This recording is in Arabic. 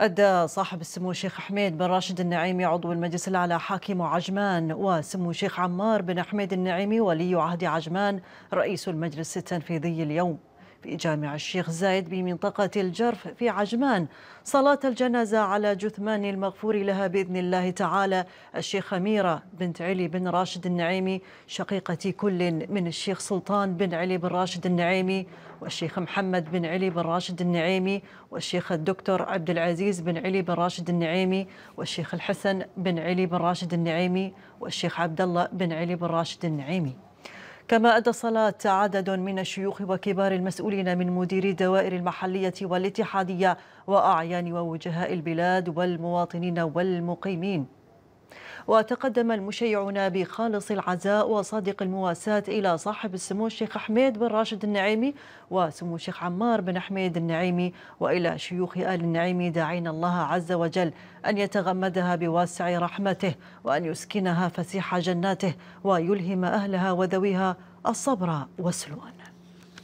أدى صاحب السمو الشيخ حميد بن راشد النعيمي عضو المجلس الأعلى حاكم عجمان وسمو الشيخ عمار بن حميد النعيمي ولي عهد عجمان رئيس المجلس التنفيذي اليوم في جامع الشيخ زايد بمنطقة الجرف في عجمان صلاة الجنازة على جثمان المغفور لها بإذن الله تعالى الشيخ أميرة بنت علي بن راشد النعيمي شقيقة كل من الشيخ سلطان بن علي بن راشد النعيمي والشيخ محمد بن علي بن راشد النعيمي والشيخ الدكتور عبد العزيز بن علي بن راشد النعيمي والشيخ الحسن بن علي بن راشد النعيمي والشيخ عبد الله بن علي بن راشد النعيمي كما أدى صلاة عدد من الشيوخ وكبار المسؤولين من مديري الدوائر المحلية والاتحادية وأعيان ووجهاء البلاد والمواطنين والمقيمين وتقدم المشيعون بخالص العزاء وصادق المواساة إلى صاحب السمو الشيخ حميد بن راشد النعيمي وسمو الشيخ عمار بن حميد النعيمي وإلى شيوخ آل النعيمي داعين الله عز وجل أن يتغمدها بواسع رحمته وأن يسكنها فسيح جناته ويلهم أهلها وذويها الصبر والسلوان